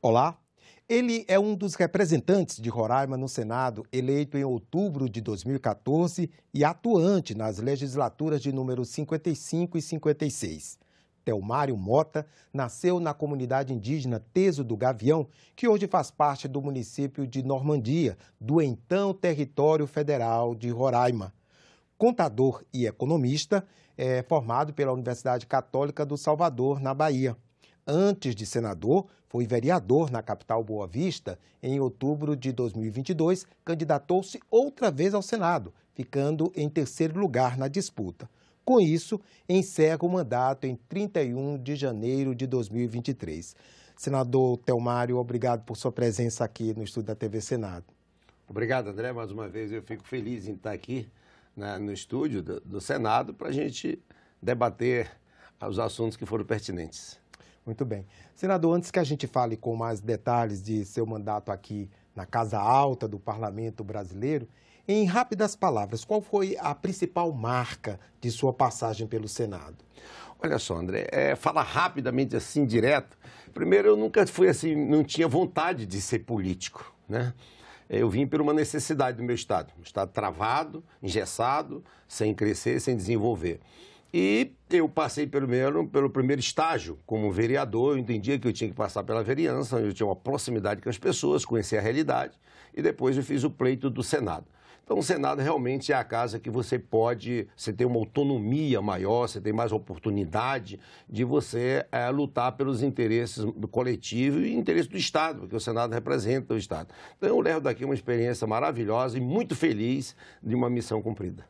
Olá. Ele é um dos representantes de Roraima no Senado, eleito em outubro de 2014 e atuante nas legislaturas de número 55 e 56. Telmário Mota nasceu na comunidade indígena Teso do Gavião, que hoje faz parte do município de Normandia, do então território federal de Roraima. Contador e economista, é formado pela Universidade Católica do Salvador, na Bahia. Antes de senador, foi vereador na capital Boa Vista. Em outubro de 2022, candidatou-se outra vez ao Senado, ficando em terceiro lugar na disputa. Com isso, encerra o mandato em 31 de janeiro de 2023. Senador Telmário, obrigado por sua presença aqui no estúdio da TV Senado. Obrigado, André. Mais uma vez, eu fico feliz em estar aqui né, no estúdio do, do Senado para a gente debater os assuntos que foram pertinentes. Muito bem. Senador, antes que a gente fale com mais detalhes de seu mandato aqui na Casa Alta do Parlamento Brasileiro, em rápidas palavras, qual foi a principal marca de sua passagem pelo Senado? Olha só, André, é, falar rapidamente assim, direto. Primeiro, eu nunca fui assim, não tinha vontade de ser político, né? Eu vim por uma necessidade do meu Estado. Um Estado travado, engessado, sem crescer, sem desenvolver. E eu passei pelo, menos pelo primeiro estágio como vereador, eu entendia que eu tinha que passar pela vereança, eu tinha uma proximidade com as pessoas, conhecer a realidade e depois eu fiz o pleito do Senado. Então, o Senado realmente é a casa que você pode, você tem uma autonomia maior, você tem mais oportunidade de você é, lutar pelos interesses do coletivo e interesse do Estado, porque o Senado representa o Estado. Então, eu levo daqui uma experiência maravilhosa e muito feliz de uma missão cumprida.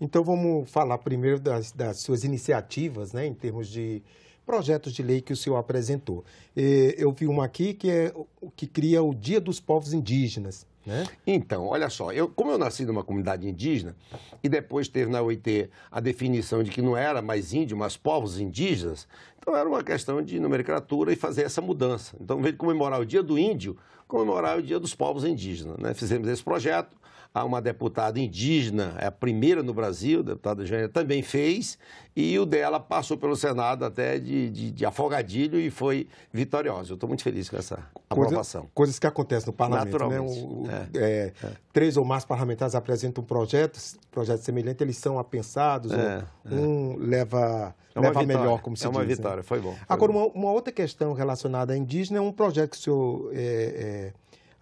Então, vamos falar primeiro das, das suas iniciativas, né, em termos de projetos de lei que o senhor apresentou. eu vi uma aqui que, é, o que cria o Dia dos Povos Indígenas. Né? Então, olha só, eu, como eu nasci numa comunidade indígena e depois teve na OIT a definição de que não era mais índio, mas povos indígenas, então era uma questão de nomenclatura e fazer essa mudança. Então, ao invés de comemorar o dia do índio, comemorar o dia dos povos indígenas. Né? Fizemos esse projeto, a uma deputada indígena, é a primeira no Brasil, a deputada Jânia, também fez, e o dela passou pelo Senado até de, de, de afogadilho e foi vitoriosa. Eu estou muito feliz com essa Coisa, aprovação. Coisas que acontecem no parlamento, né? Naturalmente. né? O, é. É, é. Três ou mais parlamentares apresentam um projeto, projeto semelhante, eles são apensados, é, é. um leva, leva melhor, como se diz. É uma diz, né? vitória, né? foi bom. Foi Agora, bom. Uma, uma, outra questão relacionada à indígena é um projeto que o senhor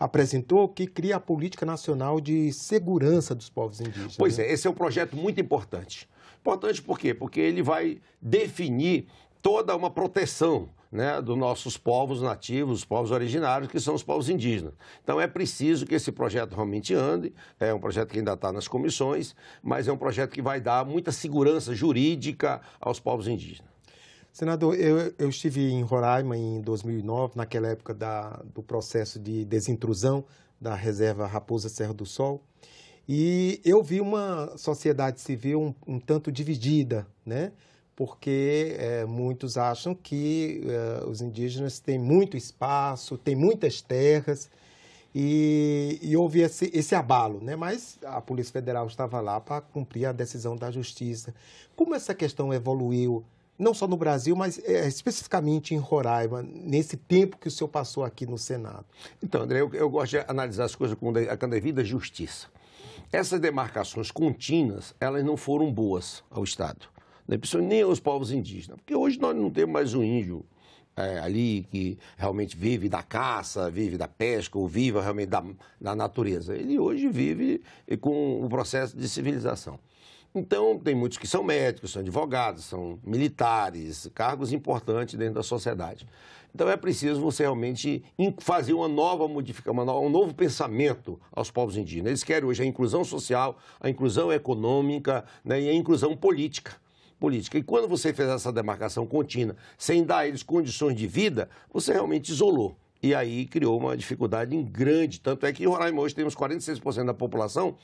apresentou, que cria a Política Nacional de Segurança dos Povos Indígenas. Pois né? é, esse é um projeto muito importante. Importante por quê? Porque ele vai definir toda uma proteção né, dos nossos povos nativos, os povos originários, que são os povos indígenas. Então é preciso que esse projeto realmente ande, é um projeto que ainda está nas comissões, mas é um projeto que vai dar muita segurança jurídica aos povos indígenas. Senador, eu, eu estive em Roraima em 2009, naquela época da, do processo de desintrusão da reserva Raposa Serra do Sol, e eu vi uma sociedade civil um, um tanto dividida, né? porque é, muitos acham que é, os indígenas têm muito espaço, têm muitas terras, e, e houve esse, esse, abalo, né? mas a Polícia Federal estava lá para cumprir a decisão da Justiça. Como essa questão evoluiu não só no Brasil, mas é, especificamente em Roraima, nesse tempo que o senhor passou aqui no Senado? Então, André, eu, eu gosto de analisar as coisas com a devida justiça. Essas demarcações contínuas, elas não foram boas ao Estado, né? nem aos povos indígenas, porque hoje nós não temos mais um índio é, ali que realmente vive da caça, vive da pesca, ou vive realmente da, da natureza. Ele hoje vive com o processo de civilização. Então, tem muitos que são médicos, são advogados, são militares, cargos importantes dentro da sociedade. Então, é preciso você realmente fazer uma nova modificação, um novo pensamento aos povos indígenas. Eles querem hoje a inclusão social, a inclusão econômica né, e a inclusão política. Política. E quando você fez essa demarcação contínua, sem dar a eles condições de vida, você realmente isolou. E aí criou uma dificuldade grande. Tanto é que em Roraima hoje temos 46% da população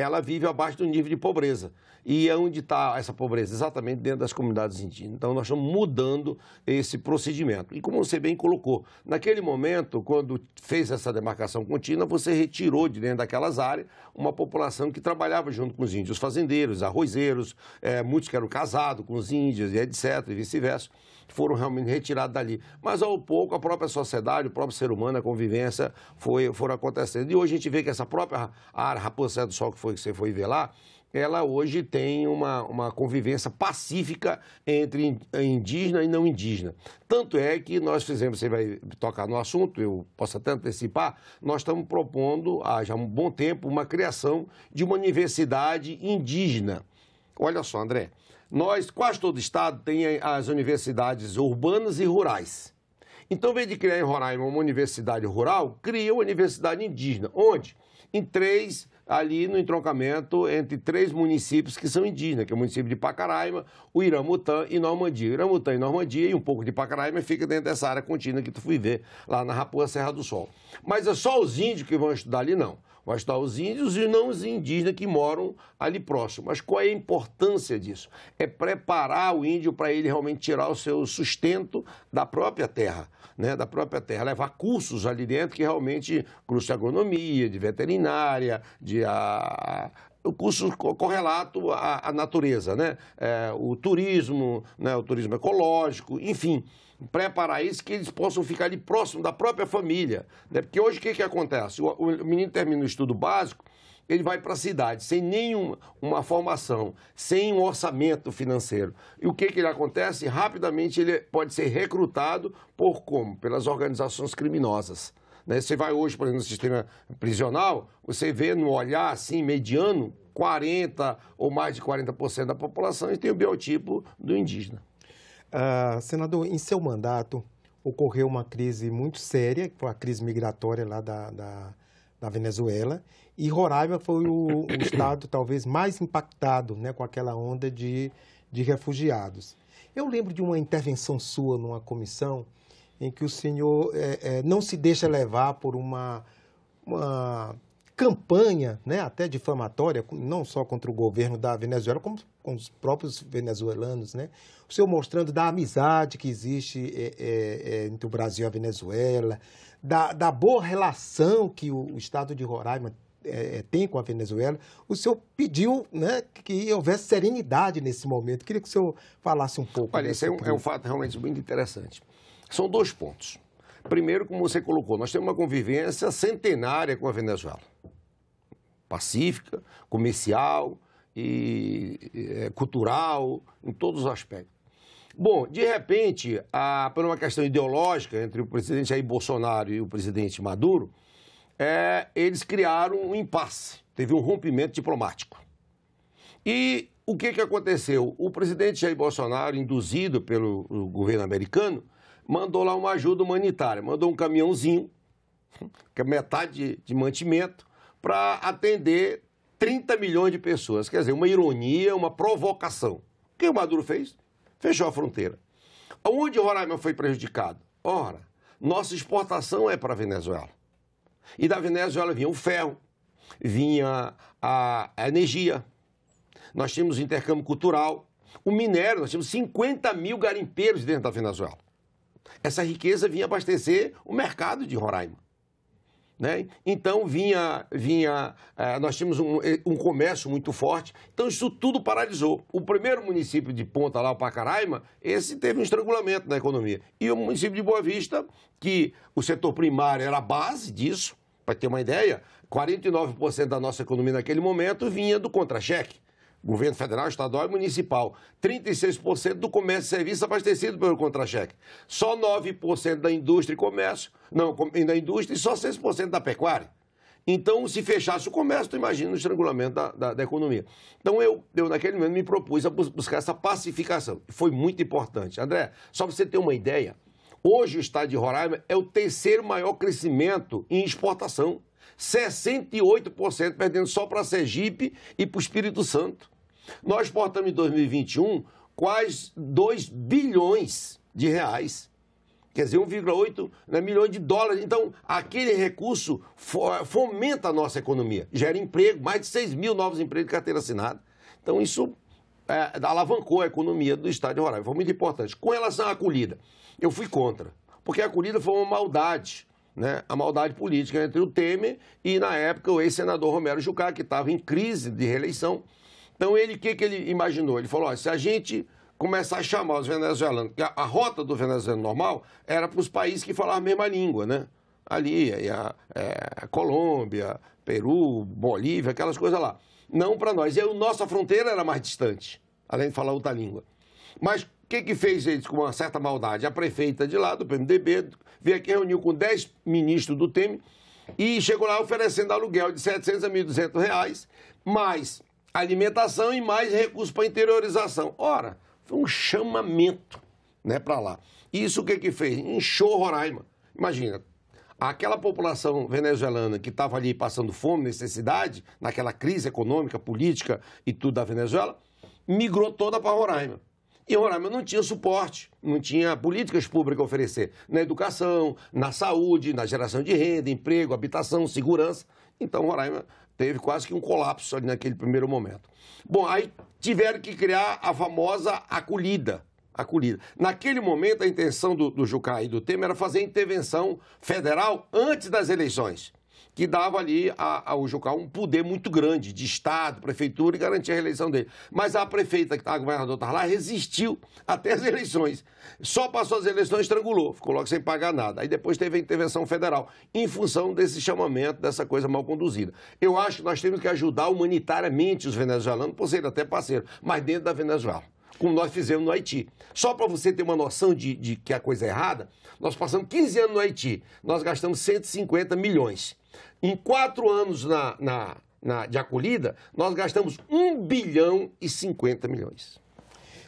ela vive abaixo do nível de pobreza. E é onde está essa pobreza? Exatamente dentro das comunidades indígenas. Então, nós estamos mudando esse procedimento. E como você bem colocou, naquele momento, quando fez essa demarcação contínua, você retirou de dentro daquelas áreas uma população que trabalhava junto com os índios, fazendeiros, arrozeiros, é, muitos que eram casados com os índios, e etc., e vice-versa, foram realmente retirados dali. Mas, ao pouco, a própria sociedade, o próprio ser humano, a convivência foi, foram acontecendo. E hoje a gente vê que essa própria área, Raposa do Sol, que foi, você foi ver lá, ela hoje tem uma, uma convivência pacífica entre indígena e não indígena. Tanto é que nós fizemos, você vai tocar no assunto, eu posso até antecipar, nós estamos propondo há já um bom tempo uma criação de uma universidade indígena. Olha só, André, nós, quase todo estado tem as universidades urbanas e rurais. Então, ao invés de criar em Roraima uma universidade rural, cria uma universidade indígena. Onde? Em três ali no entroncamento entre três municípios que são indígenas, que é o município de Pacaraima, o Iramutã e Normandia. O Iramutã e Normandia e um pouco de Pacaraima fica dentro dessa área contínua que tu fui ver lá na Raposa Serra do Sol. Mas é só os índios que vão estudar ali, não. Mas está os índios e não os indígenas que moram ali próximo. Mas qual é a importância disso? É preparar o índio para ele realmente tirar o seu sustento da própria terra, né? da própria terra. Levar cursos ali dentro que realmente curso de agronomia, de veterinária, de a, o curso correlato à, à natureza, né? É, o turismo, né? o turismo ecológico, enfim, preparar isso que eles possam ficar ali próximo da própria família. Né? Porque hoje o que, que acontece? O, o menino termina o estudo básico, ele vai para a cidade sem nenhuma uma formação, sem um orçamento financeiro. E o que, que ele acontece? Rapidamente ele pode ser recrutado por como? Pelas organizações criminosas. Né? Você vai hoje, por exemplo, no sistema prisional, você vê no olhar assim, mediano, 40% ou mais de 40% da população e tem o biotipo do indígena. Uh, senador, em seu mandato ocorreu uma crise muito séria, que foi a crise migratória lá da, da, da Venezuela, e Roraima foi o, o estado talvez mais impactado né, com aquela onda de, de refugiados. Eu lembro de uma intervenção sua numa comissão em que o senhor é, é, não se deixa levar por uma, uma campanha, né, até difamatória, não só contra o governo da Venezuela, como com os próprios venezuelanos, né? O senhor mostrando da amizade que existe é, é, é entre o Brasil e a Venezuela, da, da boa relação que o, o Estado de Roraima é, é, tem com a Venezuela, o senhor pediu né, que houvesse serenidade nesse momento. Queria que o senhor falasse um pouco. Olha, esse é um, é um, fato realmente muito interessante. São dois pontos. Primeiro, como você colocou, nós temos uma convivência centenária com a Venezuela pacífica, comercial e é, cultural, em todos os aspectos. Bom, de repente, a, por uma questão ideológica entre o presidente Jair Bolsonaro e o presidente Maduro, é, eles criaram um impasse, teve um rompimento diplomático. E o que, que aconteceu? O presidente Jair Bolsonaro, induzido pelo governo americano, mandou lá uma ajuda humanitária, mandou um caminhãozinho, que é metade de, mantimento, para atender 30 milhões de pessoas. Quer dizer, uma ironia, uma provocação. O que o Maduro fez? Fechou a fronteira. Onde Roraima foi prejudicado? Ora, nossa exportação é para a Venezuela. E da Venezuela vinha o ferro, vinha a, a energia, nós tínhamos intercâmbio cultural, o minério, nós tínhamos 50 mil garimpeiros dentro da Venezuela. Essa riqueza vinha abastecer o mercado de Roraima. Né? Então vinha, vinha é, nós tínhamos um, é, um, comércio muito forte, então isso tudo paralisou. O primeiro município de Ponta lá, o Pacaraima, esse teve um estrangulamento na economia. E o município de Boa Vista, que o setor primário era a base disso, para ter uma ideia, 49% da nossa economia naquele momento vinha do contra-cheque governo federal, estadual e municipal. 36% do comércio e serviço abastecido pelo contra-cheque. Só 9% da indústria e comércio, não, da indústria e só 6% da pecuária. Então, se fechasse o comércio, tu imagina o estrangulamento da, da, da economia. Então, eu, eu, naquele momento, me propus a buscar essa pacificação. Foi muito importante. André, só para você ter uma ideia, hoje o estado de Roraima é o terceiro maior crescimento em exportação 68% perdendo só para Sergipe e para o Espírito Santo. Nós exportamos em 2021 quase 2 bilhões de reais. Quer dizer, 1,8 né, milhões de dólares. Então, aquele recurso fomenta a nossa economia, gera emprego, mais de 6 mil novos empregos de carteira assinada. Então, isso é, alavancou a economia do Estado de Roraima. Foi muito importante. Com relação à acolhida, eu fui contra, porque a acolhida foi uma maldade né, a maldade política entre o Temer e, na época, o ex-senador Romero Jucá, que estava em crise de reeleição. Então, ele, o que, que ele imaginou? Ele falou: ó, se a gente começar a chamar os venezuelanos, que a, a rota do venezuelano normal era para os países que falavam a mesma língua, né? Ali, a, a, é, a Colômbia, Peru, Bolívia, aquelas coisas lá. Não para nós. E a nossa fronteira era mais distante, além de falar outra língua. Mas que, que fez eles com uma certa maldade? A prefeita de lá, do PMDB, veio aqui, reuniu com 10 ministros do Temer e chegou lá oferecendo aluguel de 700 a 1.200 reais, mais alimentação e mais recursos para interiorização. Ora, foi um chamamento né, para lá. Isso o que, que fez? Inchou Roraima. Imagina, aquela população venezuelana que estava ali passando fome, necessidade, naquela crise econômica, política e tudo da Venezuela, migrou toda para Roraima. E Roraima não tinha suporte, não tinha políticas públicas a oferecer na educação, na saúde, na geração de renda, emprego, habitação, segurança. Então Roraima teve quase que um colapso ali naquele primeiro momento. Bom, aí tiveram que criar a famosa acolhida. acolhida. Naquele momento, a intenção do, do Jucá e do Temer era fazer intervenção federal antes das eleições que dava ali ao Jucá um poder muito grande de Estado, prefeitura e garantia a reeleição dele. Mas a prefeita, que a governador estava lá, resistiu até as eleições. Só passou as eleições, estrangulou, ficou logo sem pagar nada. Aí depois teve a intervenção federal, em função desse chamamento, dessa coisa mal conduzida. Eu acho que nós temos que ajudar humanitariamente os venezuelanos, por ser até parceiro, mas dentro da Venezuela como nós fizemos no Haiti. Só para você ter uma noção de, de, que a coisa é errada, nós passamos 15 anos no Haiti, nós gastamos 150 milhões. Em quatro anos na, na, na, de acolhida, nós gastamos 1 bilhão e 50 milhões.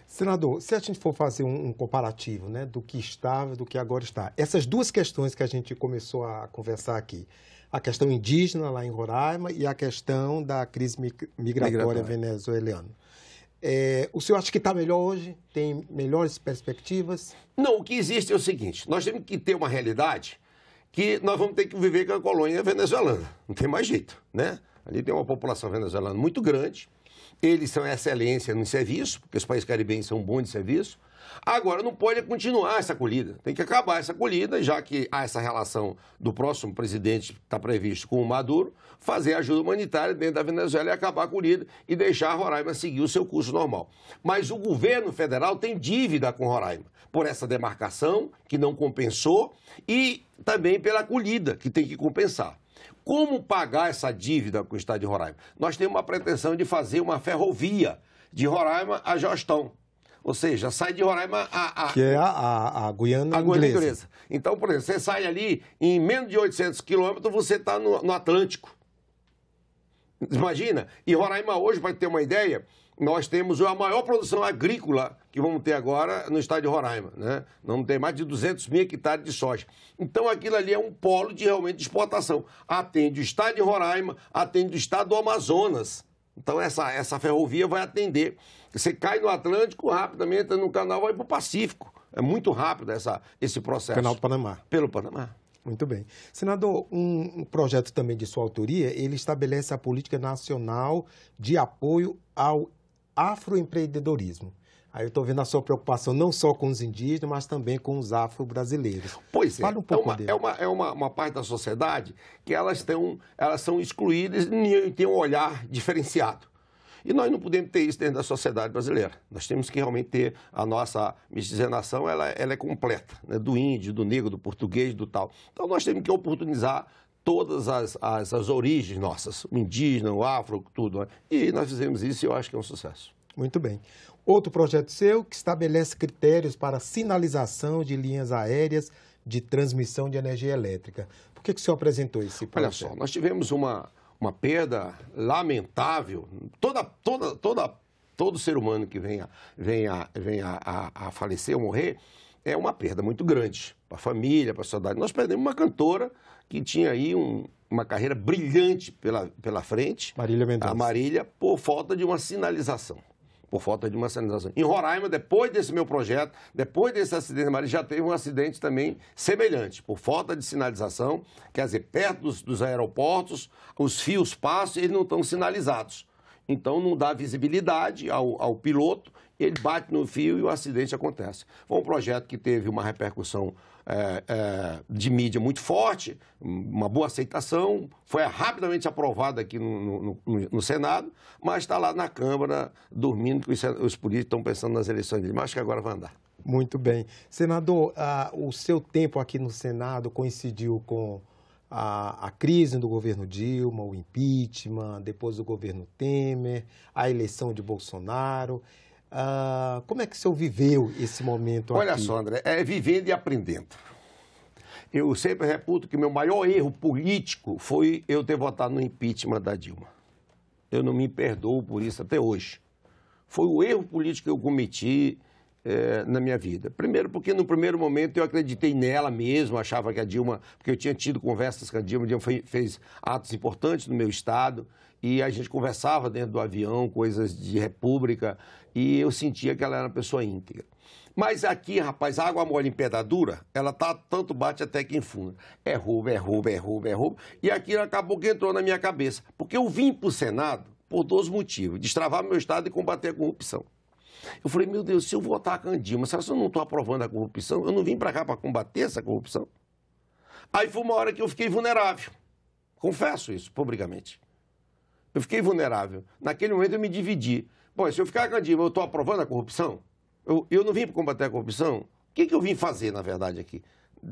Senador, se a gente for fazer um, um, comparativo né, do que estava do que agora está, essas duas questões que a gente começou a conversar aqui, a questão indígena lá em Roraima e a questão da crise migratória, migratória. venezuelana. É, o senhor acha que está melhor hoje? Tem melhores perspectivas? Não, o que existe é o seguinte: nós temos que ter uma realidade que nós vamos ter que viver com a colônia venezuelana. Não tem mais jeito, né? Ali tem uma população venezuelana muito grande. Eles são excelência no serviço, porque os países caribenhos são bons de serviço. Agora, não pode continuar essa colhida. Tem que acabar essa colhida, já que há essa relação do próximo presidente que está previsto com o Maduro, fazer ajuda humanitária dentro da Venezuela e acabar a colhida e deixar a Roraima seguir o seu curso normal. Mas o governo federal tem dívida com Roraima por essa demarcação, que não compensou, e também pela colhida, que tem que compensar. Como pagar essa dívida com o Estado de Roraima? Nós temos uma pretensão de fazer uma ferrovia de Roraima a Jostão. Ou seja, sai de Roraima a. a que é a, a, a Guiana, a Guiana inglesa. inglesa. Então, por exemplo, você sai ali, em menos de 800 quilômetros, você está no, no Atlântico. Imagina. E Roraima hoje, para ter uma ideia, nós temos a maior produção agrícola que vamos ter agora no estado de Roraima. Né? Vamos ter mais de 200 mil hectares de soja. Então, aquilo ali é um polo de realmente de exportação. Atende o estado de Roraima, atende o estado do Amazonas. Então, essa, essa ferrovia vai atender você cai no Atlântico rapidamente, entra no canal, vai para o Pacífico. É muito rápido essa, esse processo. Canal do Panamá. Pelo Panamá. Muito bem. Senador, um, projeto também de sua autoria, ele estabelece a política nacional de apoio ao afroempreendedorismo. Aí eu estou vendo a sua preocupação não só com os indígenas, mas também com os afro-brasileiros. Pois é. um é pouco é uma, dele. É, uma, é uma, uma parte da sociedade que elas, têm elas são excluídas e têm um olhar diferenciado. E nós não podemos ter isso dentro da sociedade brasileira. Nós temos que realmente ter a nossa miscigenação, ela, ela é completa, né? do índio, do negro, do português, do tal. Então nós temos que oportunizar todas as, as, as origens nossas, o indígena, o afro, tudo. Né? E nós fizemos isso e eu acho que é um sucesso. Muito bem. Outro projeto seu que estabelece critérios para sinalização de linhas aéreas de transmissão de energia elétrica. Por que, que o senhor apresentou esse projeto? Olha só, nós tivemos uma, uma perda lamentável. Toda, toda, toda, todo ser humano que venha, venha, venha a, a falecer ou morrer é uma perda muito grande para a família, para a sociedade. Nós perdemos uma cantora que tinha aí um, uma carreira brilhante pela, pela frente. Marília Mendonça. A Marília, por falta de uma sinalização por falta de uma sinalização. Em Roraima, depois desse meu projeto, depois desse acidente Maria, já teve um acidente também semelhante, por falta de sinalização, quer dizer, perto dos, dos aeroportos, os fios passam e eles não estão sinalizados. Então não dá visibilidade ao, ao piloto, ele bate no fio e o acidente acontece. Foi um projeto que teve uma repercussão é, é, de mídia muito forte, uma boa aceitação, foi rapidamente aprovada aqui no, no, no, Senado, mas está lá na Câmara dormindo, que os, os políticos estão pensando nas eleições de Mas acho que agora vai andar. Muito bem. Senador, uh, o seu tempo aqui no Senado coincidiu com a, a, crise do governo Dilma, o impeachment, depois do governo Temer, a eleição de Bolsonaro. Ah, como é que o senhor viveu esse momento Olha aqui? só, André, é vivendo e aprendendo. Eu sempre reputo que meu maior erro político foi eu ter votado no impeachment da Dilma. Eu não me perdoo por isso até hoje. Foi o erro político que eu cometi é, na minha vida. Primeiro, porque no primeiro momento eu acreditei nela mesmo, achava que a Dilma, porque eu tinha tido conversas com a Dilma, a Dilma fez, fez atos importantes no meu estado e a gente conversava dentro do avião, coisas de república, e eu sentia que ela era uma pessoa íntegra. Mas aqui, rapaz, água mole em pedra dura, ela tá tanto bate até que enfunda. É roubo, é roubo, é roubo, é roubo. E aquilo acabou que entrou na minha cabeça. Porque eu vim para o Senado por dois motivos: destravar meu Estado e combater a corrupção. Eu falei, meu Deus, se eu votar a Dilma, será que eu não estou aprovando a corrupção? Eu não vim para cá para combater essa corrupção? Aí foi uma hora que eu fiquei vulnerável. Confesso isso publicamente. Eu fiquei vulnerável. Naquele momento eu me dividi. Pô, se eu ficar com a Dilma, eu estou aprovando a corrupção? Eu, eu não vim para combater a corrupção? O que, que eu vim fazer, na verdade, aqui?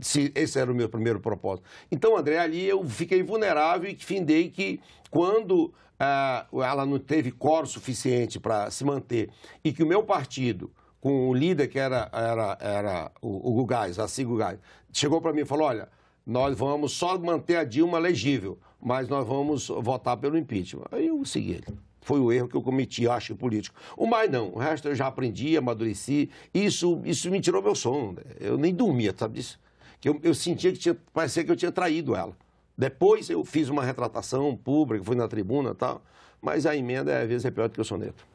se esse era o meu primeiro propósito. Então, André, ali eu fiquei vulnerável e findei que quando ah, ela não teve coro suficiente para se manter e que o meu partido, com o líder que era, era, era o, o Gugás, a Cigo Gugás, chegou para mim e falou, olha, nós vamos só manter a Dilma legível, mas nós vamos votar pelo impeachment. Aí eu segui ele. Foi o erro que eu cometi, acho, político. O mais não, o resto eu já aprendi, amadureci. Isso, isso me tirou meu sono. Eu nem dormia, sabe disso? que eu, eu sentia que tinha, parecia que eu tinha traído ela. Depois eu fiz uma retratação pública, fui na tribuna e tal, mas a emenda é, às vezes é pior do que o soneto.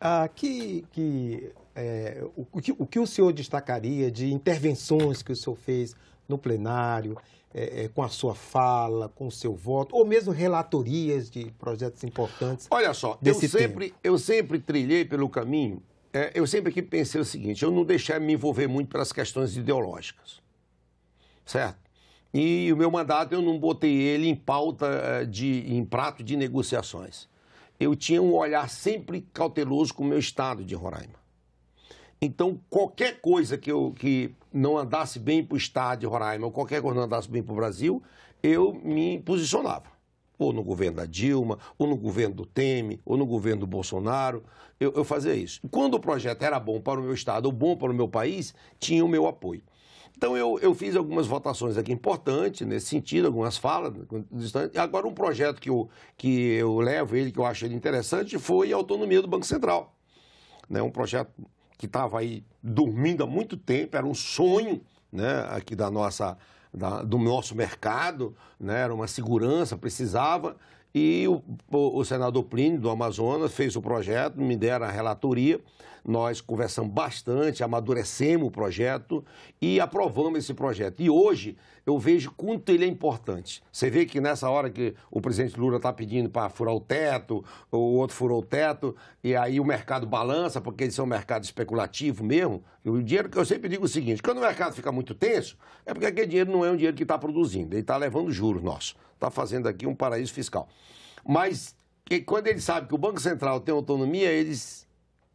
Ah, que, que, é, o, que, o que o senhor destacaria de intervenções que o senhor fez no plenário, é, é, com a sua fala, com o seu voto, ou mesmo relatorias de projetos importantes? Olha só, eu, sempre, tempo. eu sempre trilhei pelo caminho, é, eu sempre aqui pensei o seguinte, eu não deixar me envolver muito pelas questões ideológicas certo? E o meu mandato eu não botei ele em pauta, eh, de, em prato de negociações. Eu tinha um olhar sempre cauteloso com o meu estado de Roraima. Então, qualquer coisa que, eu, que não andasse bem para o estado de Roraima, ou qualquer coisa que não andasse bem para o Brasil, eu me posicionava. Ou no governo da Dilma, ou no governo do Temer, ou no governo do Bolsonaro. Eu, eu fazia isso. Quando o projeto era bom para o meu estado ou bom para o meu país, tinha o meu apoio. Então, eu, eu fiz algumas votações aqui importantes nesse sentido, algumas falas. Agora, um projeto que eu, que eu levo, ele que eu acho ele interessante, foi a autonomia do Banco Central. Né? Um projeto que estava aí dormindo há muito tempo, era um sonho né? aqui da nossa, da, do nosso mercado, né? era uma segurança, precisava. E o, o, o senador Plínio, do Amazonas, fez o projeto, me deram a relatoria nós conversamos bastante, amadurecemos o projeto e aprovamos esse projeto. E hoje eu vejo quanto ele é importante. Você vê que nessa hora que o presidente Lula está pedindo para furar o teto, o outro furou o teto, e aí o mercado balança, porque eles são é um mercado especulativo mesmo. E o dinheiro que eu sempre digo é o seguinte: quando o mercado fica muito tenso, é porque aquele dinheiro não é um dinheiro que está produzindo, ele está levando juros nossos. Está fazendo aqui um paraíso fiscal. Mas quando ele sabe que o Banco Central tem autonomia, eles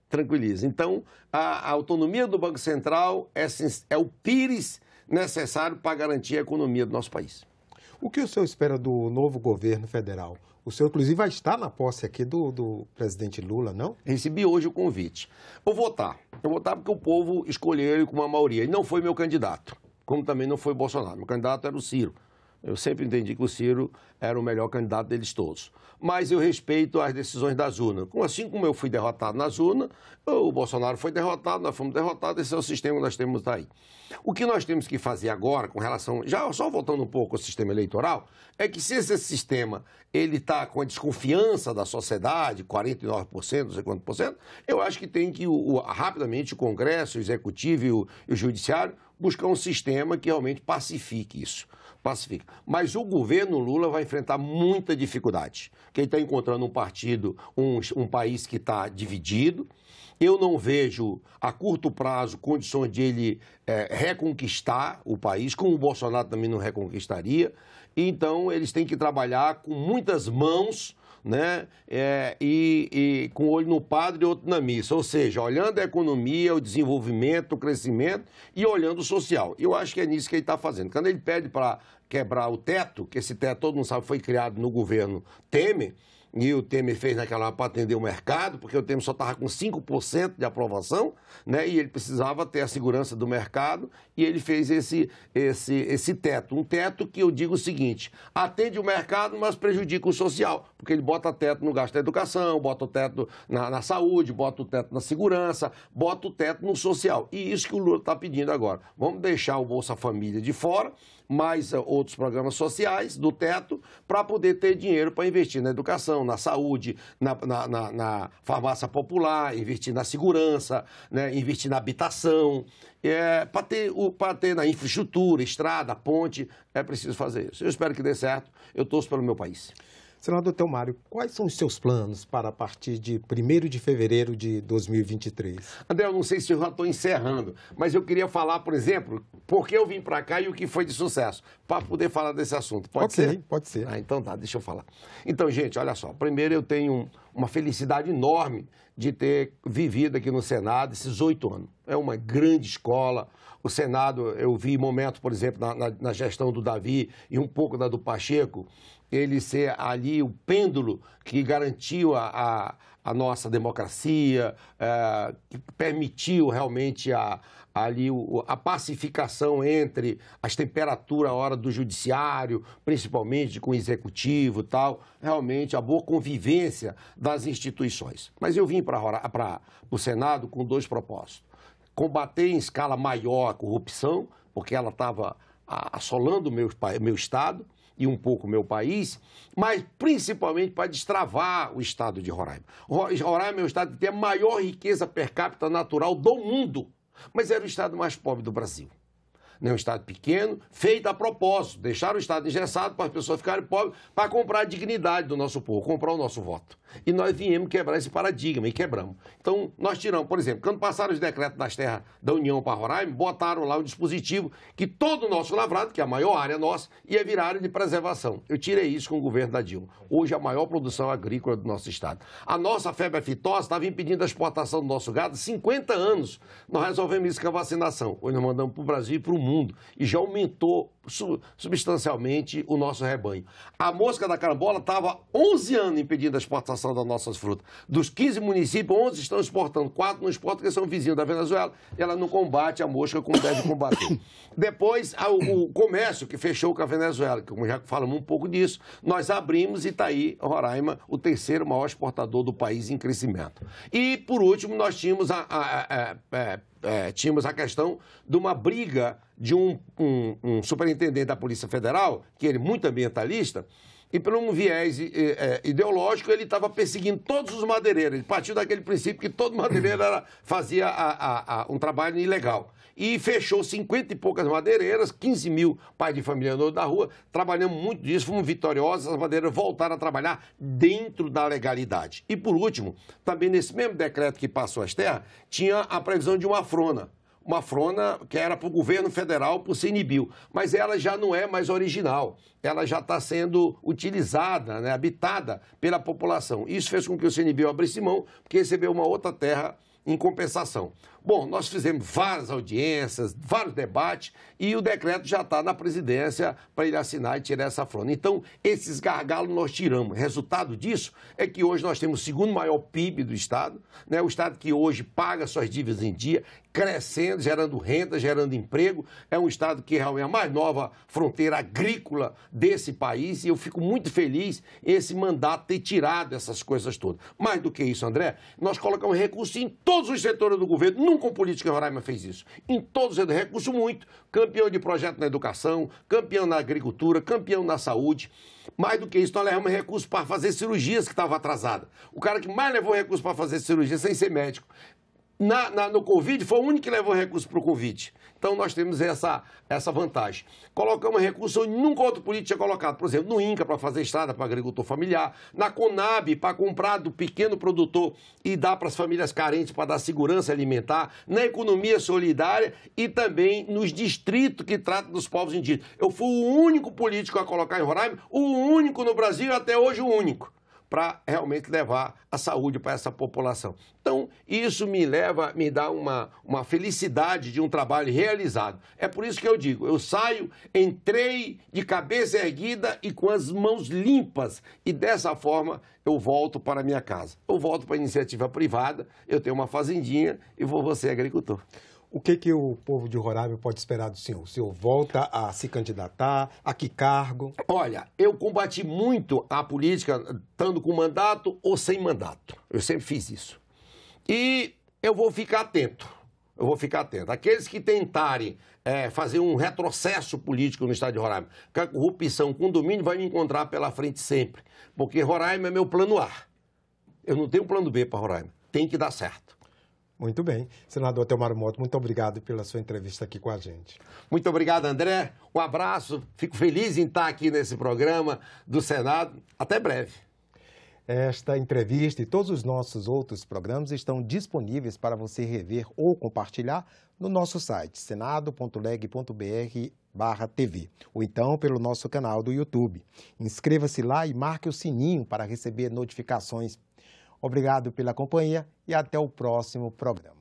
tranquiliza. Então, a, a autonomia do Banco Central é, é o pires necessário para garantir a economia do nosso país. O que o senhor espera do novo governo federal? O senhor, inclusive, vai estar na posse aqui do, do presidente Lula, não? Recebi hoje o convite. Vou votar. vou votar porque o povo escolheu ele com uma maioria. e não foi meu candidato, como também não foi Bolsonaro. Meu candidato era o Ciro. Eu sempre entendi que o Ciro era o melhor candidato deles todos. Mas eu respeito as decisões das urnas. Assim como eu fui derrotado nas urnas, o Bolsonaro foi derrotado, nós fomos derrotados, esse é o sistema que nós temos aí. O que nós temos que fazer agora com relação, já só voltando um pouco ao sistema eleitoral, é que se esse sistema ele está com a desconfiança da sociedade, 49%, não sei quanto por cento, eu acho que tem que o, rapidamente o Congresso, o Executivo e o, e o Judiciário buscar um sistema que realmente pacifique isso. Mas o governo Lula vai enfrentar muita dificuldade, porque ele está encontrando um partido, um, um país que está dividido. Eu não vejo a curto prazo condições de ele é, reconquistar o país, como o Bolsonaro também não reconquistaria. Então, eles têm que trabalhar com muitas mãos né? É, e, e, com o um olho no padre e outro na missa. Ou seja, olhando a economia, o desenvolvimento, o crescimento e olhando o social. Eu acho que é nisso que ele está fazendo. Quando ele pede para quebrar o teto, que esse teto todo mundo sabe foi criado no governo Temer, e o Temer fez naquela para atender o mercado, porque o Temer só estava com 5% de aprovação, né? E ele precisava ter a segurança do mercado e ele fez esse, esse, esse teto. Um teto que eu digo o seguinte: atende o mercado, mas prejudica o social, porque ele bota teto no gasto da educação, bota o teto na, na saúde, bota o teto na segurança, bota o teto no social. E isso que o Lula está pedindo agora. Vamos deixar o Bolsa Família de fora mais eh, outros programas sociais do teto, para poder ter dinheiro para investir na educação, na saúde, na, na, na, na farmácia popular, investir na segurança, né, investir na habitação, é, para ter, o, ter na infraestrutura, estrada, ponte, é preciso fazer isso. Eu espero que dê certo, eu torço pelo meu país. Senador Telmário, quais são os seus planos para a partir de 1 de fevereiro de 2023? André, eu não sei se eu já estou encerrando, mas eu queria falar, por exemplo, por que eu vim para cá e o que foi de sucesso, para poder falar desse assunto. Pode okay, ser? pode ser. Ah, então tá, deixa eu falar. Então, gente, olha só. Primeiro, eu tenho uma felicidade enorme de ter vivido aqui no Senado esses oito anos. É uma grande escola. O Senado, eu vi momentos, por exemplo, na, na, na gestão do Davi e um pouco da do Pacheco, ele ser ali o pêndulo que garantiu a, a, a nossa democracia, é, que permitiu realmente a, ali o, a pacificação entre as temperaturas, a hora do judiciário, principalmente com o executivo e tal, realmente a boa convivência das instituições. Mas eu vim para o Senado com dois propósitos. Combater em escala maior a corrupção, porque ela estava assolando o meu, meu Estado, e um pouco meu país, mas principalmente para destravar o estado de Roraima. Roraima é o estado que tem a maior riqueza per capita natural do mundo, mas era o estado mais pobre do Brasil. Não é um estado pequeno, feito a propósito, deixar o estado engessado para as pessoas ficarem pobres, para comprar a dignidade do nosso povo, comprar o nosso voto. E nós viemos quebrar esse paradigma e quebramos. Então, nós tiramos, por exemplo, quando passaram os decretos das terras da União para Roraima, botaram lá um dispositivo que todo o nosso lavrado, que é a maior área nossa, ia virar área de preservação. Eu tirei isso com o governo da Dilma. Hoje a maior produção agrícola do nosso estado. A nossa febre aftosa estava impedindo a exportação do nosso gado há 50 anos. Nós resolvemos isso com a vacinação. Hoje nós mandamos para o Brasil e para o mundo. E já aumentou substancialmente o nosso rebanho. A mosca da carambola estava 11 anos impedindo a exportação exportação das nossas frutas. Dos 15 municípios, 11 estão exportando, 4 não exportam, porque são vizinhos da Venezuela, e ela não combate a mosca como deve combater. Depois, o comércio que fechou com a Venezuela, que já falamos um pouco disso, nós abrimos e está aí Roraima, o terceiro maior exportador do país em crescimento. E, por último, nós tínhamos a, a, a, é, é, tínhamos a questão de uma briga de um, um, um superintendente da Polícia Federal, que ele é muito ambientalista, e por um viés eh, eh, ideológico, ele estava perseguindo todos os madeireiros. Ele partiu daquele princípio que todo madeireiro era, fazia a, a, a, um trabalho ilegal. E fechou 50 e poucas madeireiras, 15 mil pais de família andou da rua. Trabalhamos muito disso, fomos vitoriosos. As madeireiras voltaram a trabalhar dentro da legalidade. E por último, também nesse mesmo decreto que passou as terras, tinha a previsão de uma frona uma frona que era para o governo federal, para o Sinibio. Mas ela já não é mais original. Ela já está sendo utilizada, né, habitada pela população. Isso fez com que o Sinibio abrisse mão, porque recebeu uma outra terra em compensação. Bom, nós fizemos várias audiências, vários debates e o decreto já está na presidência para ele assinar e tirar essa frona. Então, esses gargalos nós tiramos. Resultado disso é que hoje nós temos o segundo maior PIB do Estado, né? o Estado que hoje paga suas dívidas em dia, crescendo, gerando renda, gerando emprego. É um Estado que realmente é a mais nova fronteira agrícola desse país e eu fico muito feliz esse mandato ter tirado essas coisas todas. Mais do que isso, André, nós colocamos recursos em todos os setores do governo com política em Roraima fez isso. Em todos eles, recurso muito. Campeão de projeto na educação, campeão na agricultura, campeão na saúde. Mais do que isso, nós levamos recurso para fazer cirurgias que estava atrasada. O cara que mais levou recurso para fazer cirurgia sem ser médico na, na, no Covid, foi o único que levou recurso para o Covid. Então nós temos essa, essa vantagem. Colocamos recurso onde nunca outro político tinha colocado, por exemplo, no INCA para fazer estrada para agricultor familiar, na Conab para comprar do pequeno produtor e dar para as famílias carentes para dar segurança alimentar, na economia solidária e também nos distritos que tratam dos povos indígenas. Eu fui o único político a colocar em Roraima, o único no Brasil até hoje o único para realmente levar a saúde para essa população. Então, isso me leva, me dá uma, uma felicidade de um trabalho realizado. É por isso que eu digo: eu saio, entrei de cabeça erguida e com as mãos limpas, e dessa forma eu volto para a minha casa. Eu volto para a iniciativa privada, eu tenho uma fazendinha e vou ser agricultor. O que, que o povo de Roraima pode esperar do senhor? O senhor volta a se candidatar? A que cargo? Olha, eu combati muito a política, estando com mandato ou sem mandato. Eu sempre fiz isso. E eu vou ficar atento. Eu vou ficar atento. Aqueles que tentarem é, fazer um retrocesso político no estado de Roraima, com a corrupção, domínio, vai me encontrar pela frente sempre. Porque Roraima é meu plano A. Eu não tenho plano B para Roraima. Tem que dar certo. Muito bem. Senador Telmar Moto, muito obrigado pela sua entrevista aqui com a gente. Muito obrigado, André. Um abraço. Fico feliz em estar aqui nesse programa do Senado. Até breve. Esta entrevista e todos os nossos outros programas estão disponíveis para você rever ou compartilhar no nosso site senado.leg.br/tv ou então pelo nosso canal do YouTube. Inscreva-se lá e marque o sininho para receber notificações Obrigado pela companhia e até o próximo programa.